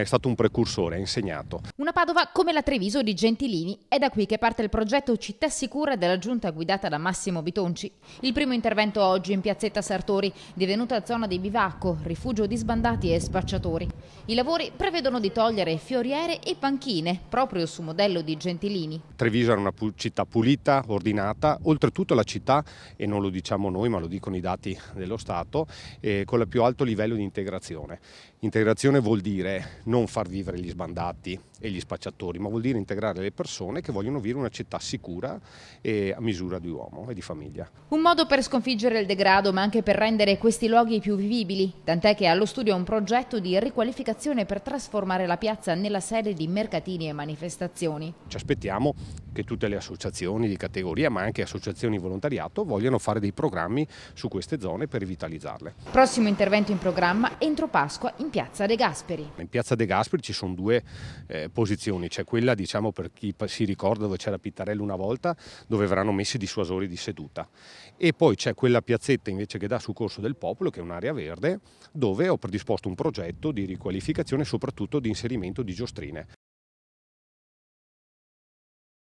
È stato un precursore, ha insegnato. Una Padova come la Treviso di Gentilini. È da qui che parte il progetto Città Sicura della giunta guidata da Massimo Bitonci. Il primo intervento oggi in piazzetta Sartori, divenuta zona di bivacco, rifugio di sbandati e spacciatori. I lavori prevedono di togliere fioriere e panchine, proprio su modello di Gentilini. Treviso era una città pulita, ordinata, oltretutto la città, e non lo diciamo noi ma lo dicono i dati dello Stato, eh, con il più alto livello di integrazione. Integrazione vuol dire non far vivere gli sbandati e gli spacciatori, ma vuol dire integrare le persone che vogliono vivere una città sicura e a misura di uomo e di famiglia. Un modo per sconfiggere il degrado, ma anche per rendere questi luoghi più vivibili, tant'è che allo studio un progetto di riqualificazione per trasformare la piazza nella sede di mercatini e manifestazioni. Ci aspettiamo che tutte le associazioni di categoria, ma anche associazioni di volontariato, vogliano fare dei programmi su queste zone per rivitalizzarle. Prossimo intervento in programma entro Pasqua in Piazza De Gasperi. In Piazza De Gasperi ci sono due eh, posizioni, c'è quella diciamo per chi si ricorda dove c'era Pittarello una volta, dove verranno messi i dissuasori di seduta e poi c'è quella piazzetta invece che dà su Corso del Popolo, che è un'area verde, dove ho predisposto un progetto di riqualificazione e soprattutto di inserimento di giostrine.